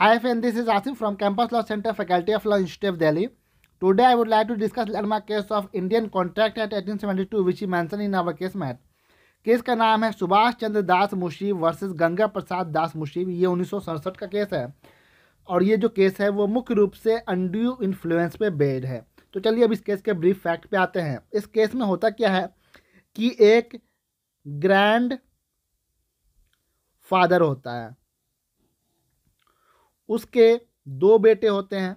Hi friend, this is Asim from Campus Law Center, Faculty of Law, Institute of Delhi. Today I would like to discuss landmark case of Indian Contract Act 1872 which is mentioned in our case mat. Case का नाम है Subhash Chandra Das Mushi versus Ganga Prasad Das Mushi ये उन्नीस का case है और ये जो केस है वो मुख्य रूप से अनड्यू इन्फ्लुएंस पे बेस्ड है तो चलिए अब इस केस के ब्रीफ फैक्ट पे आते हैं इस केस में होता क्या है कि एक ग्रैंड फादर होता है उसके दो बेटे होते हैं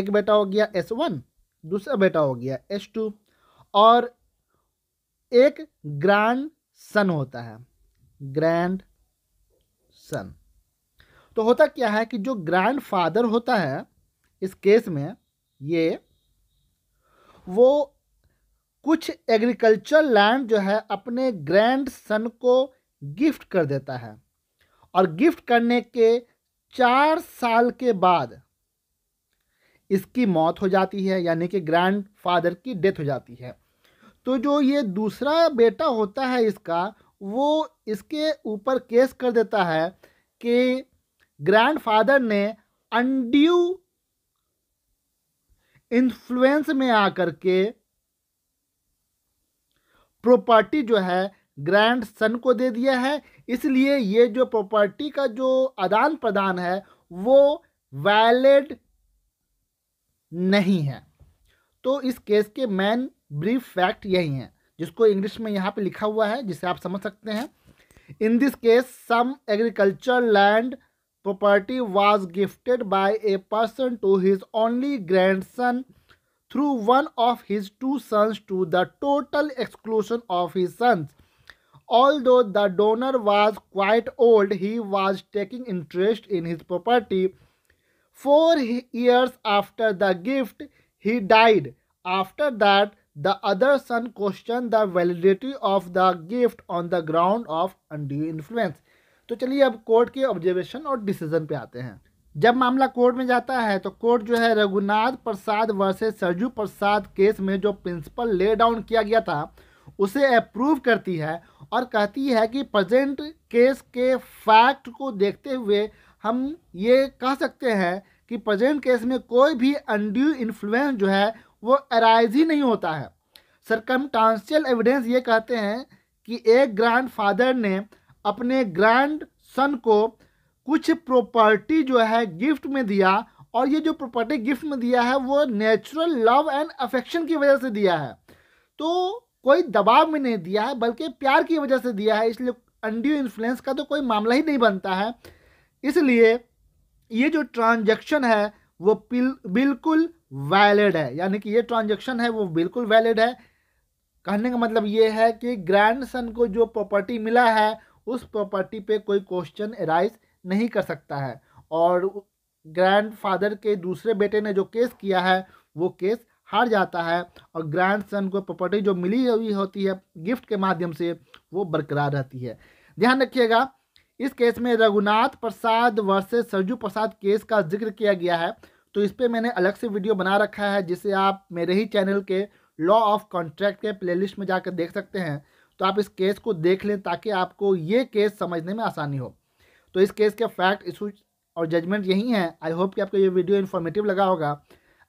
एक बेटा हो गया एस वन दूसरा बेटा हो गया एस टू और एक ग्रैंड सन होता है ग्रैंड सन तो होता क्या है कि जो ग्रैंड फादर होता है इस केस में ये वो कुछ एग्रीकल्चर लैंड जो है अपने ग्रैंड सन को गिफ्ट कर देता है और गिफ्ट करने के चार साल के बाद इसकी मौत हो जाती है यानी कि ग्रैंड फादर की डेथ हो जाती है तो जो ये दूसरा बेटा होता है इसका वो इसके ऊपर केस कर देता है कि ग्रैंडफादर ने अनड्यू इन्फ्लुएंस में आकर के प्रॉपर्टी जो है ग्रैंड सन को दे दिया है इसलिए ये जो प्रॉपर्टी का जो आदान प्रदान है वो वैलिड नहीं है तो इस केस के मेन ब्रीफ फैक्ट यही हैं जिसको इंग्लिश में यहाँ पे लिखा हुआ है जिसे आप समझ सकते हैं in this case some agriculture land property gifted gifted a person to his only grandson through one of his two sons to the total exclusion of his sons Although the donor was quite old, he was taking interest in his property. Four years after the gift, he died. After that, the other son questioned the validity of the gift on the ground of undue influence. तो चलिए अब court के observation और decision पे आते हैं जब मामला कोर्ट में जाता है तो कोर्ट जो है रघुनाथ प्रसाद वर्सेस सरजू प्रसाद केस में जो प्रिंसिपल ले डाउन किया गया था उसे अप्रूव करती है और कहती है कि प्रेजेंट केस के फैक्ट को देखते हुए हम ये कह सकते हैं कि प्रेजेंट केस में कोई भी अनड्यू इन्फ्लुएंस जो है वो अराइज ही नहीं होता है सरकमटांशियल एविडेंस ये कहते हैं कि एक ग्रैंड फादर ने अपने ग्रैंड सन को कुछ प्रॉपर्टी जो है गिफ्ट में दिया और ये जो प्रॉपर्टी गिफ्ट में दिया है वो नेचुरल लव एंड अफेक्शन की वजह से दिया है तो कोई दबाव में नहीं दिया है बल्कि प्यार की वजह से दिया है इसलिए अंडियो इन्फ्लुएंस का तो कोई मामला ही नहीं बनता है इसलिए ये जो ट्रांजेक्शन है वो बिल्कुल वैलिड है यानी कि ये ट्रांजेक्शन है वो बिल्कुल वैलिड है कहने का मतलब ये है कि ग्रैंड सन को जो प्रॉपर्टी मिला है उस प्रॉपर्टी पे कोई क्वेश्चन एराइज नहीं कर सकता है और ग्रैंड फादर के दूसरे बेटे ने जो केस किया है वो केस हार जाता है और ग्रैंड सन को प्रॉपर्टी जो मिली हुई होती है गिफ्ट के माध्यम से वो बरकरार रहती है ध्यान रखिएगा इस केस में रघुनाथ प्रसाद वर्सेस सरजू प्रसाद केस का जिक्र किया गया है तो इस पर मैंने अलग से वीडियो बना रखा है जिसे आप मेरे ही चैनल के लॉ ऑफ कॉन्ट्रैक्ट के प्लेलिस्ट में जाकर देख सकते हैं तो आप इस केस को देख लें ताकि आपको ये केस समझने में आसानी हो तो इस केस के फैक्ट इशूज और जजमेंट यही हैं आई होप कि आपको ये वीडियो इन्फॉर्मेटिव लगा होगा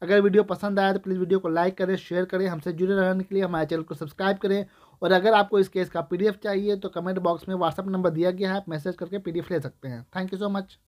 अगर वीडियो पसंद आया तो प्लीज़ वीडियो को लाइक करें शेयर करें हमसे जुड़े रहने के लिए हमारे चैनल को सब्सक्राइब करें और अगर आपको इस केस का पीडीएफ चाहिए तो कमेंट बॉक्स में व्हाट्सअप नंबर दिया गया है आप मैसेज करके पीडीएफ ले सकते हैं थैंक यू सो मच